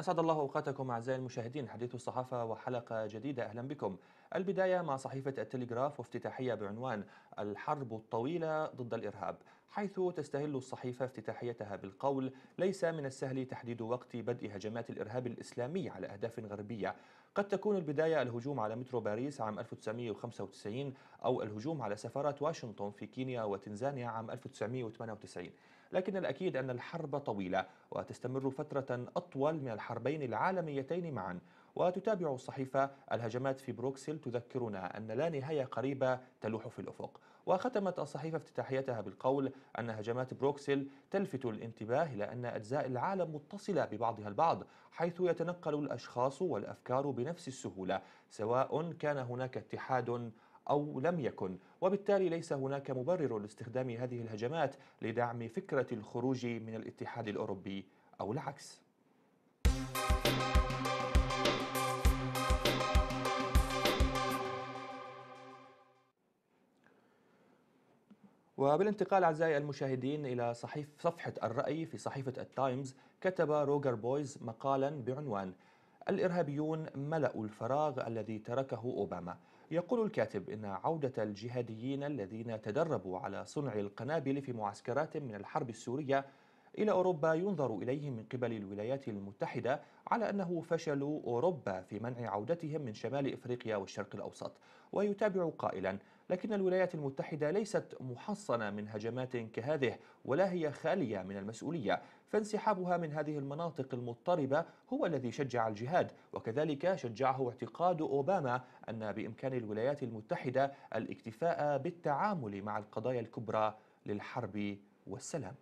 أسعد الله أوقاتكم أعزائي المشاهدين حديث الصحافة وحلقة جديدة أهلا بكم البداية مع صحيفة التلغراف وافتتاحية بعنوان الحرب الطويلة ضد الإرهاب حيث تستهل الصحيفة افتتاحيتها بالقول ليس من السهل تحديد وقت بدء هجمات الإرهاب الإسلامي على أهداف غربية قد تكون البداية الهجوم على مترو باريس عام 1995 أو الهجوم على سفارة واشنطن في كينيا وتنزانيا عام 1998 لكن الأكيد أن الحرب طويلة وتستمر فترة أطول من الحربين العالميتين معا وتتابع الصحيفة الهجمات في بروكسل تذكرنا أن لا نهاية قريبة تلوح في الأفق وختمت الصحيفة افتتاحيتها بالقول أن هجمات بروكسل تلفت الانتباه إلى أن أجزاء العالم متصلة ببعضها البعض حيث يتنقل الأشخاص والأفكار بنفس السهولة سواء كان هناك اتحاد أو لم يكن وبالتالي ليس هناك مبرر لاستخدام هذه الهجمات لدعم فكرة الخروج من الاتحاد الأوروبي أو العكس وبالانتقال أعزائي المشاهدين إلى صحيف صفحة الرأي في صحيفة التايمز كتب روجر بويز مقالا بعنوان الإرهابيون ملأوا الفراغ الذي تركه أوباما يقول الكاتب إن عودة الجهاديين الذين تدربوا على صنع القنابل في معسكرات من الحرب السورية إلى أوروبا ينظر إليه من قبل الولايات المتحدة على أنه فشل أوروبا في منع عودتهم من شمال إفريقيا والشرق الأوسط ويتابع قائلا لكن الولايات المتحدة ليست محصنة من هجمات كهذه ولا هي خالية من المسؤولية فانسحابها من هذه المناطق المضطربة هو الذي شجع الجهاد وكذلك شجعه اعتقاد أوباما أن بإمكان الولايات المتحدة الاكتفاء بالتعامل مع القضايا الكبرى للحرب والسلام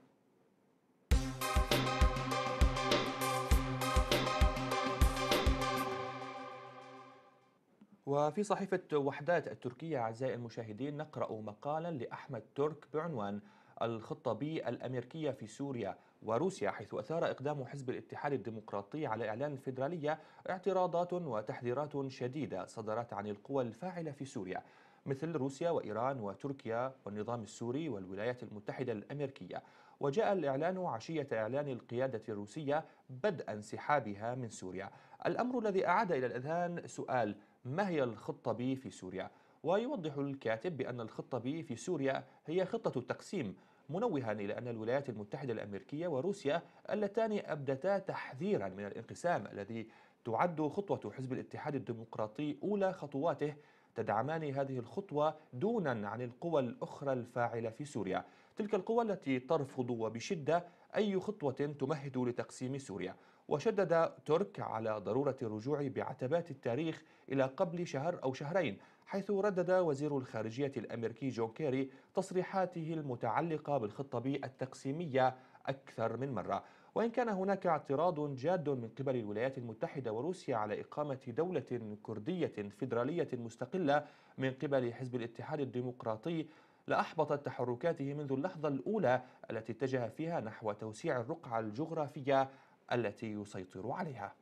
وفي صحيفة وحدات التركية أعزائي المشاهدين نقرأ مقالا لأحمد ترك بعنوان الخطة بي الأمريكية في سوريا وروسيا حيث أثار إقدام حزب الاتحاد الديمقراطي على إعلان الفيدرالية اعتراضات وتحذيرات شديدة صدرت عن القوى الفاعلة في سوريا مثل روسيا وإيران وتركيا والنظام السوري والولايات المتحدة الأمريكية وجاء الإعلان عشية إعلان القيادة الروسية بدء انسحابها من سوريا الأمر الذي أعاد إلى الأذهان سؤال ما هي الخطة بي في سوريا؟ ويوضح الكاتب بأن الخطة بي في سوريا هي خطة التقسيم منوها إلى أن الولايات المتحدة الأمريكية وروسيا اللتان أبدتا تحذيرا من الانقسام الذي تعد خطوة حزب الاتحاد الديمقراطي أولى خطواته تدعمان هذه الخطوة دونا عن القوى الأخرى الفاعلة في سوريا تلك القوى التي ترفض وبشدة أي خطوة تمهد لتقسيم سوريا وشدد ترك على ضرورة الرجوع بعتبات التاريخ إلى قبل شهر أو شهرين حيث ردد وزير الخارجية الأمريكي جون كيري تصريحاته المتعلقة بالخطة بي التقسيمية أكثر من مرة وإن كان هناك اعتراض جاد من قبل الولايات المتحدة وروسيا على إقامة دولة كردية فيدرالية مستقلة من قبل حزب الاتحاد الديمقراطي لأحبطت تحركاته منذ اللحظة الأولى التي اتجه فيها نحو توسيع الرقعة الجغرافية التي يسيطر عليها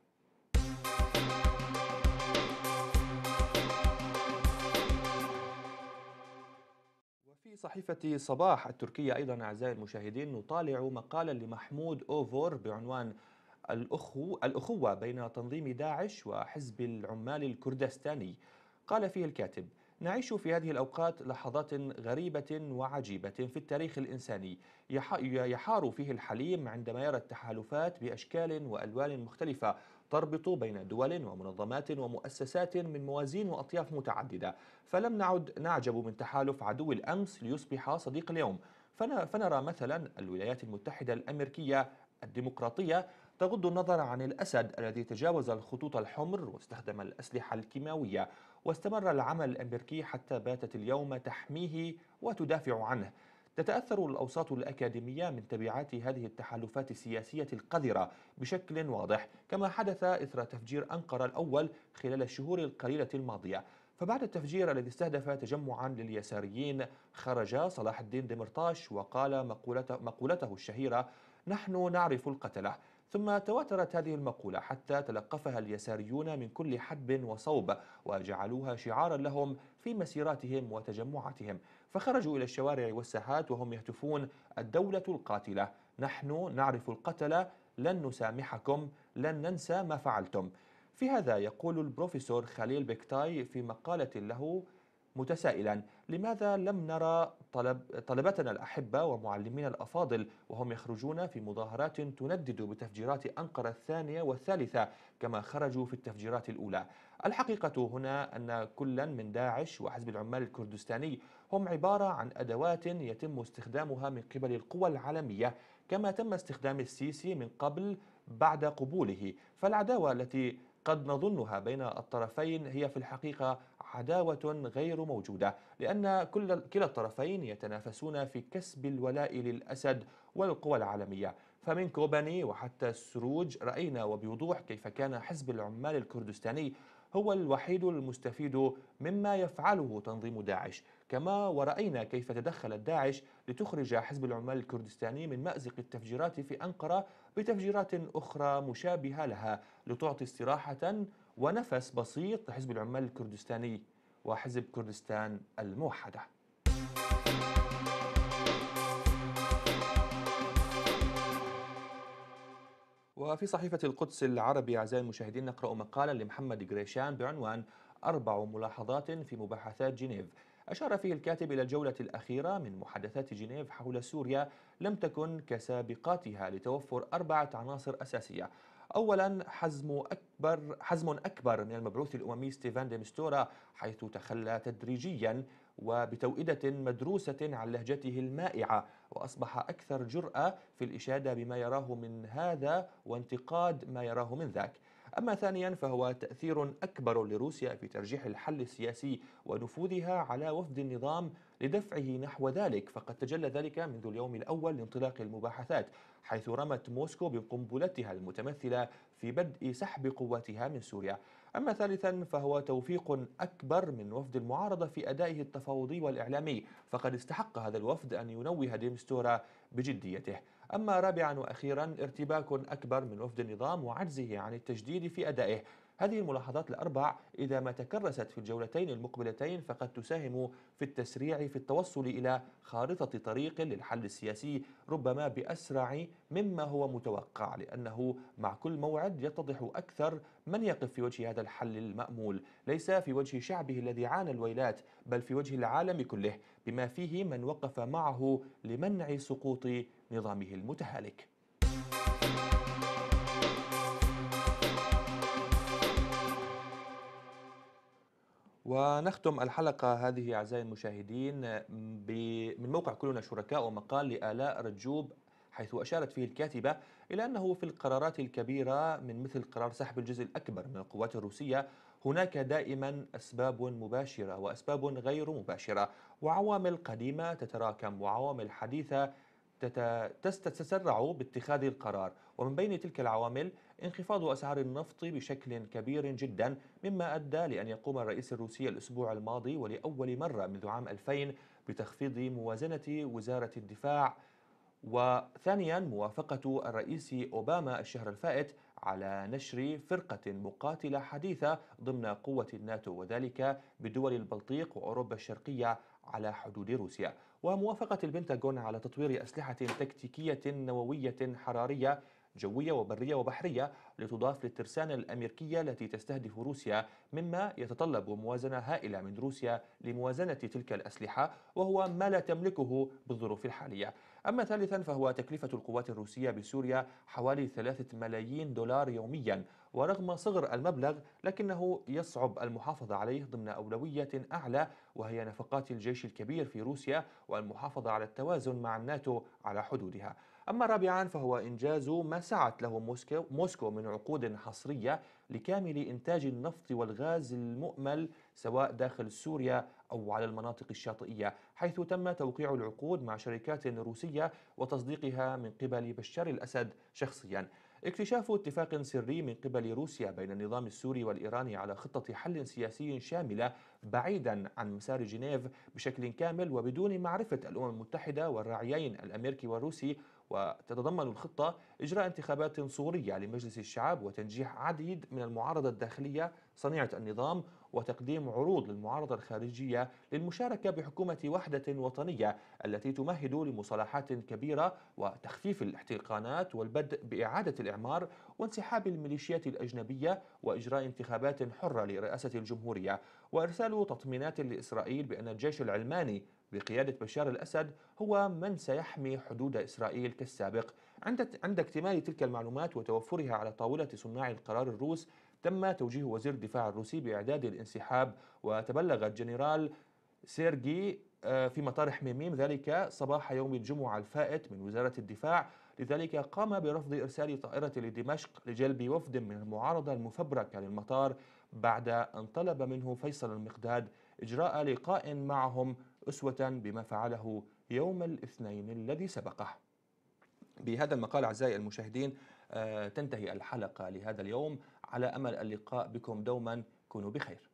صحيفة صباح التركية أيضا أعزائي المشاهدين نطالع مقالا لمحمود أوفور بعنوان الأخو الأخوة بين تنظيم داعش وحزب العمال الكردستاني قال فيه الكاتب نعيش في هذه الأوقات لحظات غريبة وعجيبة في التاريخ الإنساني يحار فيه الحليم عندما يرى التحالفات بأشكال وألوان مختلفة تربط بين دول ومنظمات ومؤسسات من موازين وأطياف متعددة فلم نعد نعجب من تحالف عدو الأمس ليصبح صديق اليوم فنرى مثلا الولايات المتحدة الأمريكية الديمقراطية تغض النظر عن الأسد الذي تجاوز الخطوط الحمر واستخدم الأسلحة الكيماوية واستمر العمل الأمريكي حتى باتت اليوم تحميه وتدافع عنه تتأثر الأوساط الأكاديمية من تبعات هذه التحالفات السياسية القذرة بشكل واضح كما حدث إثر تفجير أنقرة الأول خلال الشهور القليلة الماضية فبعد التفجير الذي استهدف تجمعا لليساريين خرج صلاح الدين دمرطاش وقال مقولته, مقولته الشهيرة نحن نعرف القتلة ثم تواترت هذه المقولة حتى تلقفها اليساريون من كل حدب وصوب وجعلوها شعارا لهم في مسيراتهم وتجمعاتهم فخرجوا إلى الشوارع والساحات وهم يهتفون الدولة القاتلة نحن نعرف القتلة لن نسامحكم لن ننسى ما فعلتم في هذا يقول البروفيسور خليل بكتاي في مقالة له متسائلا لماذا لم نرى طلب طلبتنا الأحبة ومعلمينا الأفاضل وهم يخرجون في مظاهرات تندد بتفجيرات أنقرة الثانية والثالثة كما خرجوا في التفجيرات الأولى الحقيقة هنا أن كلا من داعش وحزب العمال الكردستاني هم عبارة عن أدوات يتم استخدامها من قبل القوى العالمية كما تم استخدام السيسي من قبل بعد قبوله فالعداوة التي قد نظنها بين الطرفين هي في الحقيقة عداوة غير موجودة لأن كل كلا الطرفين يتنافسون في كسب الولاء للأسد والقوى العالمية فمن كوباني وحتى السروج رأينا وبوضوح كيف كان حزب العمال الكردستاني هو الوحيد المستفيد مما يفعله تنظيم داعش كما ورأينا كيف تدخلت داعش لتخرج حزب العمال الكردستاني من مأزق التفجيرات في أنقرة بتفجيرات أخرى مشابهة لها لتعطي استراحة ونفس بسيط لحزب العمال الكردستاني وحزب كردستان الموحده وفي صحيفة القدس العربي أعزائي المشاهدين نقرأ مقالا لمحمد جريشان بعنوان أربع ملاحظات في مباحثات جنيف أشار فيه الكاتب إلى الجولة الأخيرة من محادثات جنيف حول سوريا لم تكن كسابقاتها لتوفر أربعة عناصر أساسية أولا حزم أكبر حزم أكبر من المبعوث الأممي ستيفان مستورا حيث تخلى تدريجيا وبتوئدة مدروسة عن لهجته المائعة وأصبح أكثر جرأة في الإشادة بما يراه من هذا وانتقاد ما يراه من ذاك أما ثانيا فهو تأثير أكبر لروسيا في ترجيح الحل السياسي ونفوذها على وفد النظام لدفعه نحو ذلك فقد تجلى ذلك منذ اليوم الأول لانطلاق المباحثات حيث رمت موسكو بقنبلتها المتمثلة في بدء سحب قواتها من سوريا أما ثالثا فهو توفيق أكبر من وفد المعارضة في أدائه التفاوضي والإعلامي فقد استحق هذا الوفد أن ينوه ديمستورا بجديته أما رابعا وأخيرا ارتباك أكبر من وفد النظام وعجزه عن التجديد في أدائه هذه الملاحظات الأربع إذا ما تكرست في الجولتين المقبلتين فقد تساهم في التسريع في التوصل إلى خارطة طريق للحل السياسي ربما بأسرع مما هو متوقع لأنه مع كل موعد يتضح أكثر من يقف في وجه هذا الحل المأمول ليس في وجه شعبه الذي عانى الويلات بل في وجه العالم كله بما فيه من وقف معه لمنع سقوط نظامه المتهالك ونختم الحلقة هذه أعزائي المشاهدين آه، من موقع كلنا شركاء ومقال لآلاء رجوب حيث أشارت فيه الكاتبة إلى أنه في القرارات الكبيرة من مثل قرار سحب الجزء الأكبر من القوات الروسية هناك دائما أسباب مباشرة وأسباب غير مباشرة وعوامل قديمة تتراكم وعوامل حديثة تتسرع باتخاذ القرار ومن بين تلك العوامل انخفاض أسعار النفط بشكل كبير جدا مما أدى لأن يقوم الرئيس الروسي الأسبوع الماضي ولأول مرة منذ عام 2000 بتخفيض موازنة وزارة الدفاع وثانيا موافقة الرئيس أوباما الشهر الفائت على نشر فرقة مقاتلة حديثة ضمن قوة الناتو وذلك بدول البلطيق وأوروبا الشرقية على حدود روسيا وموافقة البنتاغون على تطوير أسلحة تكتيكية نووية حرارية جوية وبرية وبحرية لتضاف للترسانة الأمريكية التي تستهدف روسيا مما يتطلب موازنة هائلة من روسيا لموازنة تلك الأسلحة وهو ما لا تملكه بالظروف الحالية أما ثالثا فهو تكلفة القوات الروسية بسوريا حوالي ثلاثة ملايين دولار يوميا ورغم صغر المبلغ لكنه يصعب المحافظة عليه ضمن أولوية أعلى وهي نفقات الجيش الكبير في روسيا والمحافظة على التوازن مع الناتو على حدودها أما رابعا فهو إنجاز ما سعت له موسكو, موسكو من عقود حصرية لكامل إنتاج النفط والغاز المؤمل سواء داخل سوريا أو على المناطق الشاطئية حيث تم توقيع العقود مع شركات روسية وتصديقها من قبل بشار الأسد شخصياً اكتشاف اتفاق سري من قبل روسيا بين النظام السوري والإيراني على خطة حل سياسي شاملة بعيدا عن مسار جنيف بشكل كامل وبدون معرفة الأمم المتحدة والراعيين الأمريكي والروسي وتتضمن الخطة إجراء انتخابات صورية لمجلس الشعب وتنجيح عديد من المعارضة الداخلية صنيعة النظام وتقديم عروض للمعارضة الخارجية للمشاركة بحكومة وحدة وطنية التي تمهد لمصالحات كبيرة وتخفيف الاحتقانات والبدء بإعادة الإعمار وانسحاب الميليشيات الأجنبية وإجراء انتخابات حرة لرئاسة الجمهورية وإرسال تطمينات لإسرائيل بأن الجيش العلماني بقيادة بشار الأسد هو من سيحمي حدود إسرائيل كالسابق عند, عند اكتمال تلك المعلومات وتوفرها على طاولة صناع القرار الروس تم توجيه وزير الدفاع الروسي بإعداد الانسحاب وتبلغ الجنرال سيرجي آه، في مطار حميميم ذلك صباح يوم الجمعة الفائت من وزارة الدفاع لذلك قام برفض إرسال طائرة لدمشق لجلب وفد من المعارضة المفبركة للمطار بعد أن طلب منه فيصل المقداد إجراء لقاء معهم أسوة بما فعله يوم الاثنين الذي سبقه بهذا المقال أعزائي المشاهدين آه، تنتهي الحلقة لهذا اليوم على أمل اللقاء بكم دوما كونوا بخير